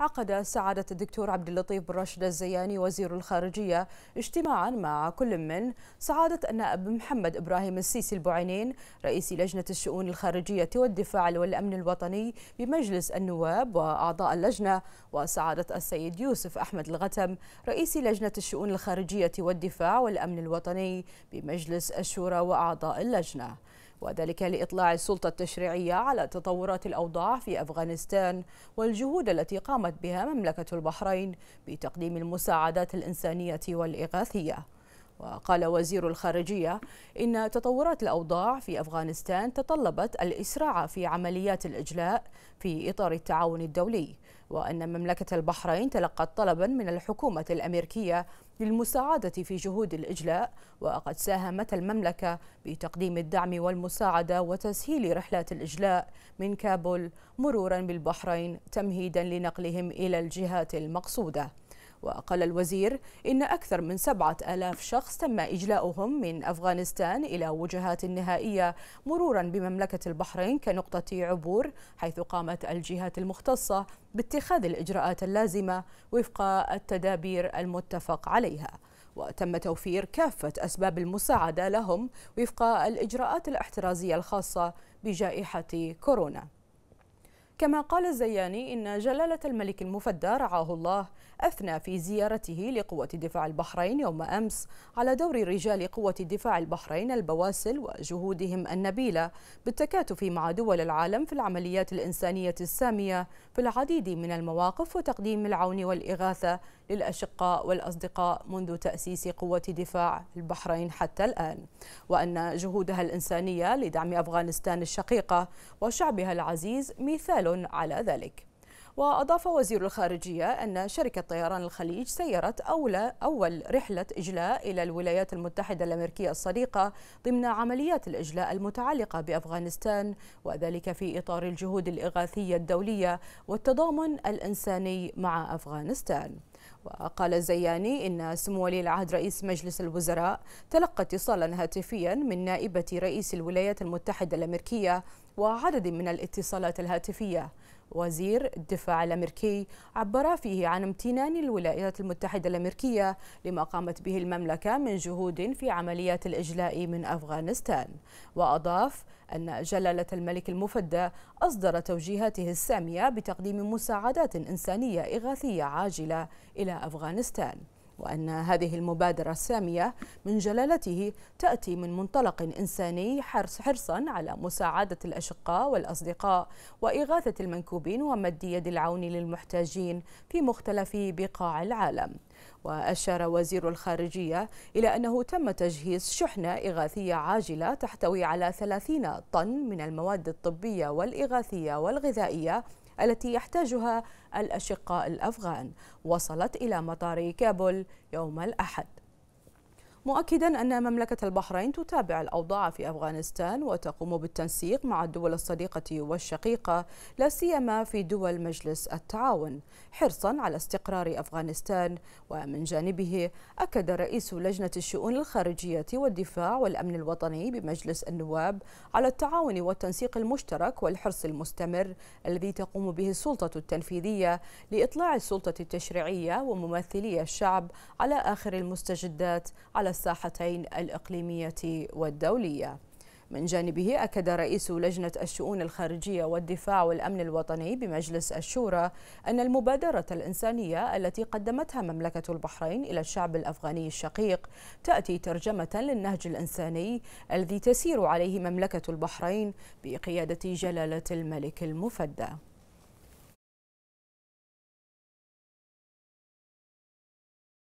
عقد سعادة الدكتور عبد اللطيف بن راشد الزياني وزير الخارجية اجتماعا مع كل من سعادة النائب محمد إبراهيم السيسي البعينين رئيس لجنة الشؤون الخارجية والدفاع والأمن الوطني بمجلس النواب وأعضاء اللجنة وسعادة السيد يوسف أحمد الغتم رئيس لجنة الشؤون الخارجية والدفاع والأمن الوطني بمجلس الشورى وأعضاء اللجنة وذلك لإطلاع السلطة التشريعية على تطورات الأوضاع في أفغانستان والجهود التي قامت بها مملكة البحرين بتقديم المساعدات الإنسانية والإغاثية وقال وزير الخارجية إن تطورات الأوضاع في أفغانستان تطلبت الإسراع في عمليات الإجلاء في إطار التعاون الدولي وأن مملكة البحرين تلقت طلبا من الحكومة الأمريكية للمساعدة في جهود الإجلاء وقد ساهمت المملكة بتقديم الدعم والمساعدة وتسهيل رحلات الإجلاء من كابول مرورا بالبحرين تمهيدا لنقلهم إلى الجهات المقصودة وقال الوزير إن أكثر من سبعة ألاف شخص تم إجلاؤهم من أفغانستان إلى وجهات نهائية مرورا بمملكة البحرين كنقطة عبور حيث قامت الجهات المختصة باتخاذ الإجراءات اللازمة وفق التدابير المتفق عليها وتم توفير كافة أسباب المساعدة لهم وفق الإجراءات الاحترازية الخاصة بجائحة كورونا كما قال الزياني إن جلالة الملك المفدى رعاه الله أثنى في زيارته لقوة دفاع البحرين يوم أمس على دور رجال قوة دفاع البحرين البواسل وجهودهم النبيلة بالتكاتف مع دول العالم في العمليات الإنسانية السامية في العديد من المواقف وتقديم العون والإغاثة للأشقاء والأصدقاء منذ تأسيس قوة دفاع البحرين حتى الآن وأن جهودها الإنسانية لدعم أفغانستان الشقيقة وشعبها العزيز مثال على ذلك وأضاف وزير الخارجية أن شركة طيران الخليج سيرت أولى أول رحلة إجلاء إلى الولايات المتحدة الأمريكية الصديقة ضمن عمليات الإجلاء المتعلقة بأفغانستان وذلك في إطار الجهود الإغاثية الدولية والتضامن الإنساني مع أفغانستان وقال الزياني إن سمو ولي العهد رئيس مجلس الوزراء تلقى اتصالا هاتفيا من نائبة رئيس الولايات المتحدة الأمريكية وعدد من الاتصالات الهاتفية وزير الدفاع الأمريكي عبر فيه عن امتنان الولايات المتحدة الأمريكية لما قامت به المملكة من جهود في عمليات الإجلاء من أفغانستان وأضاف أن جلالة الملك المفدى أصدر توجيهاته السامية بتقديم مساعدات إنسانية إغاثية عاجلة إلى أفغانستان وأن هذه المبادرة السامية من جلالته تأتي من منطلق إنساني حرص حرصا على مساعدة الأشقاء والأصدقاء وإغاثة المنكوبين ومد يد العون للمحتاجين في مختلف بقاع العالم وأشار وزير الخارجية إلى أنه تم تجهيز شحنة إغاثية عاجلة تحتوي على 30 طن من المواد الطبية والإغاثية والغذائية التي يحتاجها الأشقاء الأفغان وصلت إلى مطار كابول يوم الأحد مؤكدا أن مملكة البحرين تتابع الأوضاع في أفغانستان وتقوم بالتنسيق مع الدول الصديقة والشقيقة لا سيما في دول مجلس التعاون حرصا على استقرار أفغانستان ومن جانبه أكد رئيس لجنة الشؤون الخارجية والدفاع والأمن الوطني بمجلس النواب على التعاون والتنسيق المشترك والحرص المستمر الذي تقوم به السلطة التنفيذية لإطلاع السلطة التشريعية وممثلي الشعب على آخر المستجدات على الساحتين الإقليمية والدولية من جانبه أكد رئيس لجنة الشؤون الخارجية والدفاع والأمن الوطني بمجلس الشورى أن المبادرة الإنسانية التي قدمتها مملكة البحرين إلى الشعب الأفغاني الشقيق تأتي ترجمة للنهج الإنساني الذي تسير عليه مملكة البحرين بقيادة جلالة الملك المفدى